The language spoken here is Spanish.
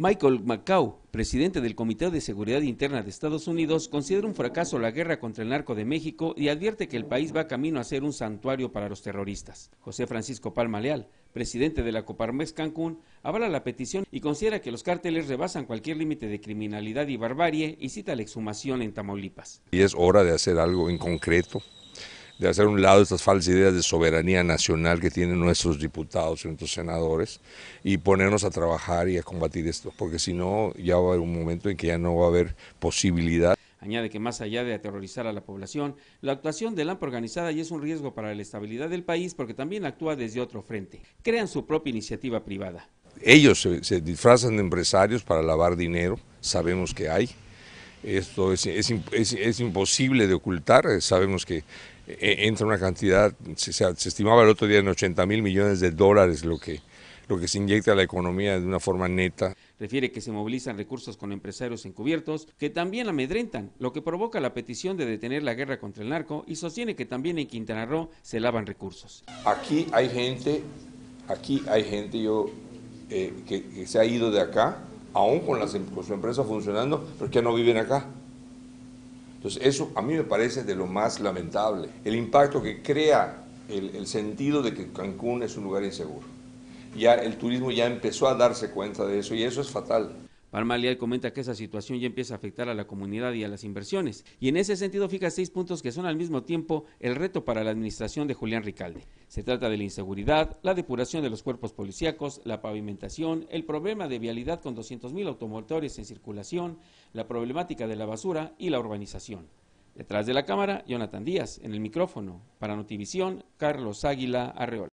Michael Macau, presidente del Comité de Seguridad Interna de Estados Unidos, considera un fracaso la guerra contra el narco de México y advierte que el país va camino a ser un santuario para los terroristas. José Francisco Palma Leal, presidente de la Coparmex Cancún, avala la petición y considera que los cárteles rebasan cualquier límite de criminalidad y barbarie y cita la exhumación en Tamaulipas. Y es hora de hacer algo en concreto de hacer un lado estas falsas ideas de soberanía nacional que tienen nuestros diputados y nuestros senadores y ponernos a trabajar y a combatir esto, porque si no ya va a haber un momento en que ya no va a haber posibilidad. Añade que más allá de aterrorizar a la población, la actuación del AMPA organizada ya es un riesgo para la estabilidad del país porque también actúa desde otro frente. Crean su propia iniciativa privada. Ellos se, se disfrazan de empresarios para lavar dinero, sabemos que hay, esto es, es, es, imposible de ocultar. Eh, sabemos que eh, entra una cantidad, se, estimaba el otro día en 80 mil millones de dólares lo que, lo que se inyecta a la economía de una forma neta. Refiere que se movilizan recursos con empresarios encubiertos que también amedrentan, lo que provoca la petición de detener la guerra contra el narco y sostiene que también en Quintana Roo se lavan recursos. Aquí hay gente, aquí hay gente yo, eh, que, que se ha ido de acá aún con, las, su empresa funcionando, pero que no viven acá. Entonces, eso a mí me parece de lo más lamentable. El impacto que crea el, el, sentido de que Cancún es un lugar inseguro. Ya el turismo ya empezó a darse cuenta de eso y eso es fatal. Lial comenta que esa situación ya empieza a afectar a la comunidad y a las inversiones, y en ese sentido fija seis puntos que son al mismo tiempo el reto para la administración de Julián Ricalde. Se trata de la inseguridad, la depuración de los cuerpos policíacos, la pavimentación, el problema de vialidad con 200.000 automotores en circulación, la problemática de la basura y la urbanización. Detrás de la cámara, Jonathan Díaz, en el micrófono. Para Notivisión, Carlos Águila Arreola.